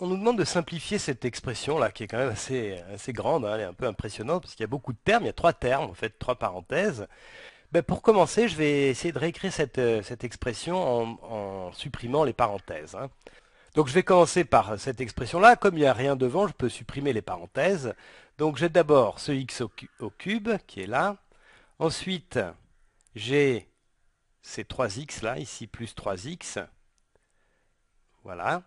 on nous demande de simplifier cette expression là, qui est quand même assez, assez grande, hein, elle est un peu impressionnante, parce qu'il y a beaucoup de termes, il y a trois termes, en fait, trois parenthèses. Ben, pour commencer, je vais essayer de réécrire cette, euh, cette expression en, supprimant les parenthèses. Hein. Donc je vais commencer par cette expression-là. Comme il n'y a rien devant, je peux supprimer les parenthèses. Donc j'ai d'abord ce x au, cube qui est là. Ensuite, j'ai ces 3x là, ici plus 3x. Voilà.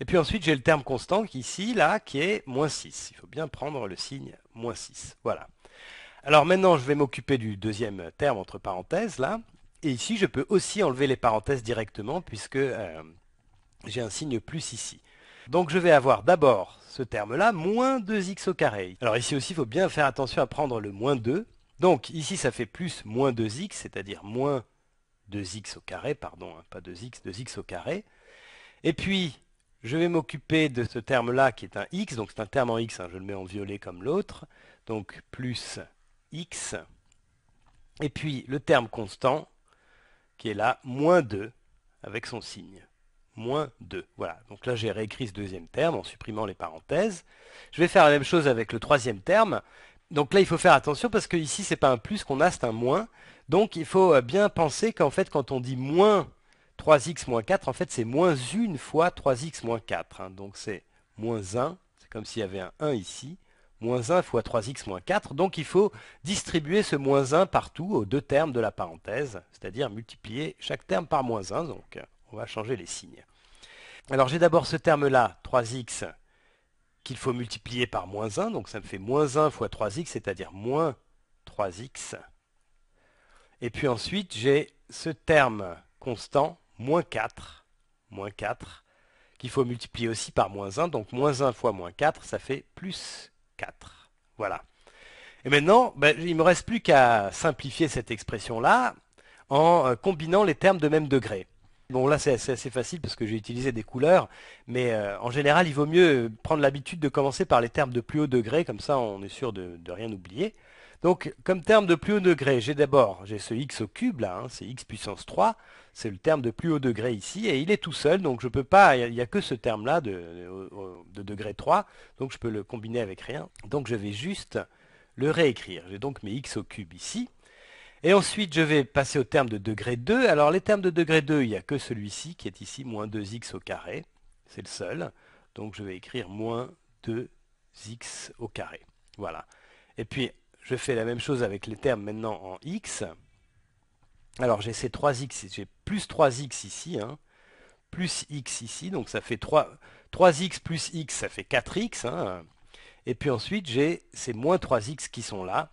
Et puis ensuite, j'ai le terme constant ici, là, qui est moins 6. Il faut bien prendre le signe moins 6. Voilà. Alors maintenant, je vais m'occuper du deuxième terme entre parenthèses, là. Et ici, je peux aussi enlever les parenthèses directement, puisque euh, j'ai un signe plus ici. Donc je vais avoir d'abord ce terme-là, moins 2x au carré. Alors ici aussi, il faut bien faire attention à prendre le moins 2. Donc ici, ça fait plus moins 2x, c'est-à-dire moins 2x au carré, pardon, hein, pas 2x, 2x au carré. Et puis, je vais m'occuper de ce terme-là qui est un x, donc c'est un terme en x, hein. je le mets en violet comme l'autre, donc plus x, et puis le terme constant qui est là, moins 2, avec son signe. Moins 2, voilà. Donc là j'ai réécrit ce deuxième terme en supprimant les parenthèses. Je vais faire la même chose avec le troisième terme. Donc là il faut faire attention parce qu'ici, ici c'est pas un plus qu'on a, c'est un moins. Donc il faut euh, bien penser qu'en fait quand on dit moins 3x moins 4, en fait, c'est moins 1 fois 3x moins 4. Hein. donc c'est moins 1, c'est comme s'il y avait un 1 ici, moins 1 fois 3x moins 4. Donc il faut distribuer ce moins 1 partout aux deux termes de la parenthèse, c'est-à-dire multiplier chaque terme par moins 1. Donc on va changer les signes. Alors j'ai d'abord ce terme-là, 3x, qu'il faut multiplier par moins 1. Donc ça me fait moins 1 fois 3x, c'est-à-dire moins 3x. Et puis ensuite, j'ai ce terme constant moins 4, 4, qu'il faut multiplier aussi par moins 1. Donc moins 1 fois moins 4, ça fait plus 4. Voilà. Et maintenant, ben, il ne me reste plus qu'à simplifier cette expression-là en euh, combinant les termes de même degré. Bon, là, c'est assez, facile parce que j'ai utilisé des couleurs, mais euh, en général, il vaut mieux prendre l'habitude de commencer par les termes de plus haut degré, comme ça, on est sûr de rien oublier. Donc, comme terme de plus haut degré, j'ai d'abord, j'ai ce x au cube là, hein, c'est x puissance 3, c'est le terme de plus haut degré ici, et il est tout seul, donc je peux pas, il n'y a, que ce terme-là de, degré 3, donc je peux le combiner avec rien. Donc je vais juste le réécrire. J'ai donc mes x au cube ici. Et ensuite, je vais passer au terme de degré 2. Alors les termes de degré 2, il n'y a que celui-ci qui est ici, moins 2x au carré. C'est le seul. Donc je vais écrire moins 2x au carré. Voilà. Et puis je fais la même chose avec les termes maintenant en x. Alors j'ai ces 3x, j'ai plus 3x ici, hein. plus x ici, donc ça fait 3, x plus x, ça fait 4x. Hein. et puis ensuite j'ai ces moins 3x qui sont là,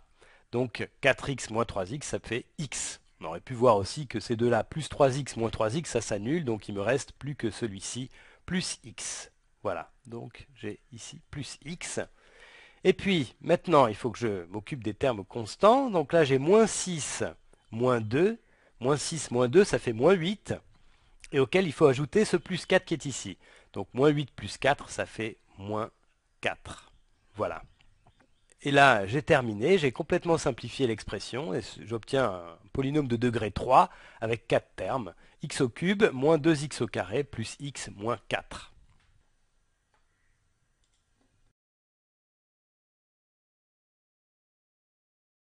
donc 4x moins 3x, ça fait x. On aurait pu voir aussi que ces deux-là, plus 3x moins 3x, ça s'annule, donc il me reste plus que celui-ci, plus x. Voilà, donc j'ai ici plus x. Et puis, maintenant, il faut que je m'occupe des termes constants. Donc là, j'ai moins 6, moins 2. Moins 6, moins 2, ça fait moins 8. Et auquel il faut ajouter ce plus 4 qui est ici. Donc moins 8 plus 4, ça fait moins 4. Voilà. Et là, j'ai terminé. J'ai complètement simplifié l'expression. et J'obtiens un polynôme de degré 3 avec 4 termes. x au cube, moins 2x au carré, plus x, moins 4.